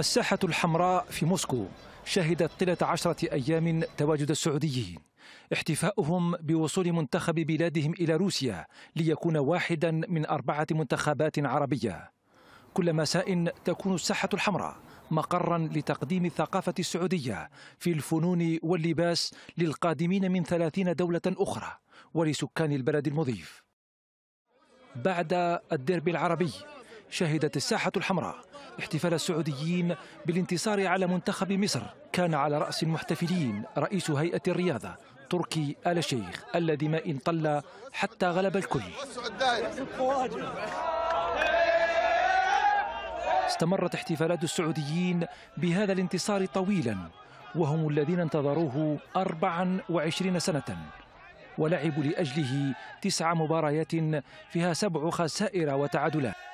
الساحة الحمراء في موسكو شهدت طيلة عشرة أيام تواجد السعوديين احتفاؤهم بوصول منتخب بلادهم إلى روسيا ليكون واحدا من أربعة منتخبات عربية كل مساء تكون الساحة الحمراء مقرا لتقديم الثقافة السعودية في الفنون واللباس للقادمين من ثلاثين دولة أخرى ولسكان البلد المضيف بعد الدرب العربي شهدت الساحة الحمراء احتفال السعوديين بالانتصار على منتخب مصر كان على رأس المحتفلين رئيس هيئة الرياضة تركي آل شيخ الذي ما إن طل حتى غلب الكل استمرت احتفالات السعوديين بهذا الانتصار طويلا وهم الذين انتظروه 24 سنة ولعبوا لأجله تسع مباريات فيها سبع خسائر وتعادلات